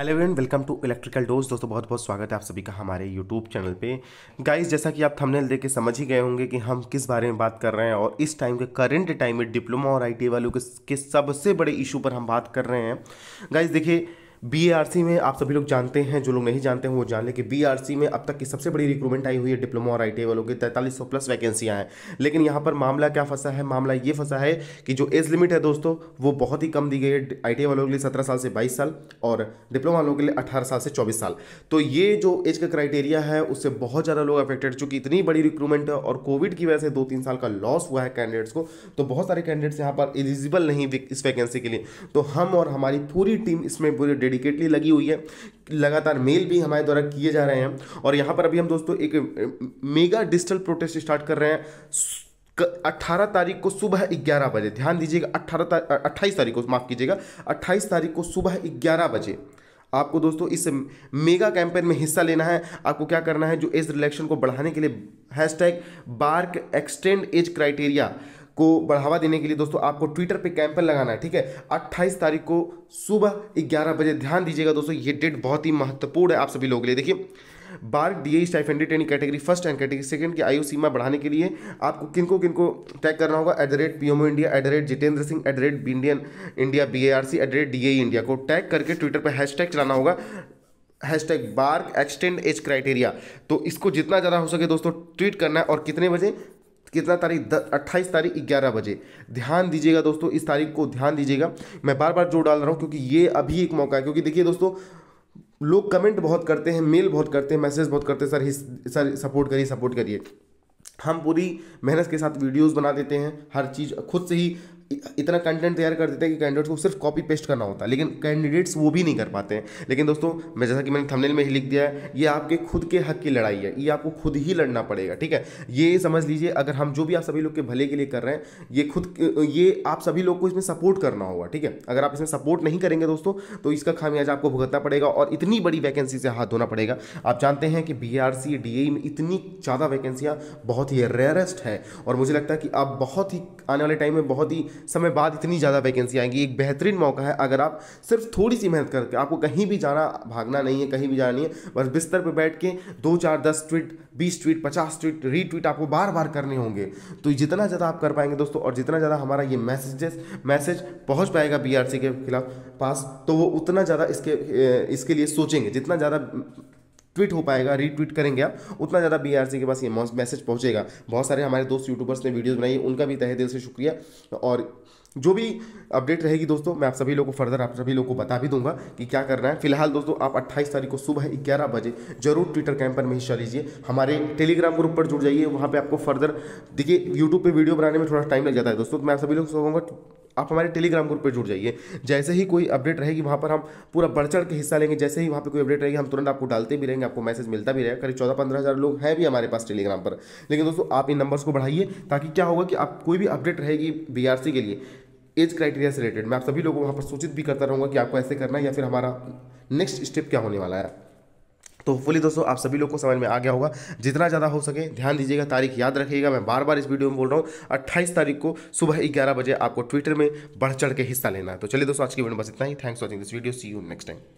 hello everyone welcome to electrical dose दोस्तों बहुत बहुत स्वागत है आप सभी का हमारे यूट्यूब चैनल पे गाइस जैसा कि आप थंबनेल देख के समझ ही गए होंगे कि हम किस बारे में बात कर रहे हैं और इस टाइम के करंट टाइम में डिप्लोमा और आईटी वालों के, सबसे बड़े इशू पर हम बात कर रहे हैं गाइस देखिए बीआरसी में आप सभी लोग जानते हैं जो लोग नहीं जानते हैं वो जान ले कि बीआरसी में अब तक की सबसे बड़ी रिक्रूटमेंट आई हुई है डिप्लोमा और आई वालों की तैंतालीस सौ प्लस वैकेंसियाँ हैं लेकिन यहाँ पर मामला क्या फंसा है मामला ये फंसा है कि जो एज लिमिट है दोस्तों वो बहुत ही कम दी गई है आई वालों के लिए सत्रह साल से बाईस साल और डिप्लोमा वालों के लिए अठारह साल से चौबीस साल तो ये जो एज का क्राइटेरिया है उससे बहुत ज़्यादा लोग अफेक्टेड चूँकि इतनी बड़ी रिक्रूटमेंट है और कोविड की वजह से दो तीन साल का लॉस हुआ है कैंडिडेट्स को तो बहुत सारे कैंडिडेट्स यहाँ पर एलिजिबल नहीं इस वैकेंसी के लिए तो हम और हमारी पूरी टीम इसमें पूरी डेडिकेटली लगी हुई है लगातार मेल भी हमारे द्वारा किए जा रहे हैं और यहाँ पर अभी हम दोस्तों एक मेगा डिजिटल प्रोटेस्ट स्टार्ट कर रहे हैं 18 तारीख को सुबह 11 बजे ध्यान दीजिएगा 18 तारीख अट्ठाईस तारीख को माफ़ कीजिएगा 28 तारीख को सुबह 11 बजे आपको दोस्तों इस मेगा कैंपेन में हिस्सा लेना है आपको क्या करना है जो एज रिलेक्शन को बढ़ाने के लिए hashtag BARC extend age criteria को बढ़ावा देने के लिए दोस्तों आपको ट्विटर पे कैंपेन लगाना है ठीक है 28 तारीख को सुबह 11 बजे ध्यान दीजिएगा दोस्तों ये डेट बहुत ही महत्वपूर्ण है आप सभी लोगों के लिए देखिए बार डी ए एंड यानी category first and category second की आयु सीमा बढ़ाने के लिए आपको किनको किनको टैग करना होगा at the rate P India at the rate Jitendra Singh at the rate Indian India B A R C at the rate D A India को टैग करके ट्विटर पर टैग चलाना होगा hashtag BARC extend age criteria तो इसको जितना ज़्यादा हो सके दोस्तों ट्वीट करना है और कितने बजे कितना तारीख अट्ठाईस तारीख ग्यारह बजे ध्यान दीजिएगा दोस्तों इस तारीख को ध्यान दीजिएगा मैं बार बार जोर डाल रहा हूँ क्योंकि ये अभी एक मौका है क्योंकि देखिए दोस्तों लोग कमेंट बहुत करते हैं मेल बहुत करते हैं मैसेज बहुत करते हैं सर सर सपोर्ट करिए सपोर्ट करिए हम पूरी मेहनत के साथ वीडियोस बना देते हैं हर चीज़ खुद से ही इतना कंटेंट तैयार कर देते हैं कि कैंडिडेट्स को सिर्फ कॉपी पेस्ट करना होता है लेकिन कैंडिडेट्स वो भी नहीं कर पाते हैं लेकिन दोस्तों मैं जैसा कि मैंने थंबनेल में ही लिख दिया है ये आपके खुद के हक की लड़ाई है ये आपको खुद ही लड़ना पड़ेगा ठीक है ये समझ लीजिए अगर हम जो भी आप सभी लोग के भले के लिए कर रहे हैं ये खुद ये आप सभी लोग को इसमें सपोर्ट करना होगा ठीक है अगर आप इसमें सपोर्ट नहीं करेंगे दोस्तों तो इसका खामियाजा आपको भुगतना पड़ेगा और इतनी बड़ी वैकेंसी से हाथ धोना पड़ेगा आप जानते हैं कि बी आर सी डी में इतनी ज़्यादा वैकेंसियाँ बहुत ही रेयरेस्ट है और मुझे लगता है कि आप बहुत ही आने वाले टाइम में बहुत ही समय बाद इतनी ज़्यादा वैकेंसी आएंगी एक बेहतरीन मौका है अगर आप सिर्फ थोड़ी सी मेहनत करके आपको कहीं भी जाना भागना नहीं है कहीं भी जाना नहीं है बस बिस्तर पर बैठ के दो चार दस ट्वीट बीस ट्वीट पचास ट्वीट रीट्वीट आपको बार बार करने होंगे तो जितना ज़्यादा आप कर पाएंगे दोस्तों और जितना ज़्यादा हमारा ये मैसेजेस मैसेज पहुँच पाएगा बी के खिलाफ पास तो वो उतना ज़्यादा इसके इसके लिए सोचेंगे जितना ज़्यादा ट्वीट हो पाएगा रीट्वीट करेंगे आप उतना ज़्यादा बीआरसी के पास ये मैसेज पहुंचेगा बहुत सारे हमारे दोस्त यूट्यूबर्स ने वीडियोस बनाई उनका भी तहे दिल से शुक्रिया और जो भी अपडेट रहेगी दोस्तों मैं आप सभी लोगों को फर्दर आप सभी लोगों को बता भी दूंगा कि क्या करना है फिलहाल दोस्तों आप 28 तारीख को सुबह 11 बजे जरूर ट्विटर कैंपर में हिस्सा लीजिए हमारे टेलीग्राम ग्रुप पर जुड़ जाइए वहाँ पे आपको फर्दर देखिए यूट्यूब पे वीडियो बनाने में थोड़ा टाइम लग जाता है दोस्तों तो मैं आप सभी लोग कहूँगा आप हमारे टेलीग्राम ग्रुप पर जुड़ जाइए जैसे ही कोई अपडेट रहेगी वहाँ पर हम पूरा बढ़ चढ़ के हिस्सा लेंगे जैसे ही वहाँ पर कोई अपडेट रहेगी हम तुरंत आपको डालते भी रहेंगे आपको मैसेज मिलता भी रहेगा करीब चौदह पंद्रह हज़ार लोग हैं भी हमारे पास टेलीग्राम पर लेकिन दोस्तों आप इन नंबर्स को बढ़ाइए ताकि क्या होगा कि आप कोई भी अपडेट रहेगी बी के लिए एज क्राइटेरिया से रिलेटेड मैं आप सभी लोगों को वहाँ पर सूचित भी करता रहूँगा कि आपको ऐसे करना है या फिर हमारा नेक्स्ट स्टेप क्या होने वाला है तो होपफुली दोस्तों आप सभी लोग को समझ में आ गया होगा जितना ज़्यादा हो सके ध्यान दीजिएगा तारीख याद रखिएगा मैं बार बार इस वीडियो में बोल रहा हूँ अट्ठाईस तारीख को सुबह ग्यारह बजे आपको ट्विटर में बढ़ चढ़ के हिस्सा लेना है तो चलिए दोस्तों आज की वीडियो बस इतना ही thanks watching this video see you next time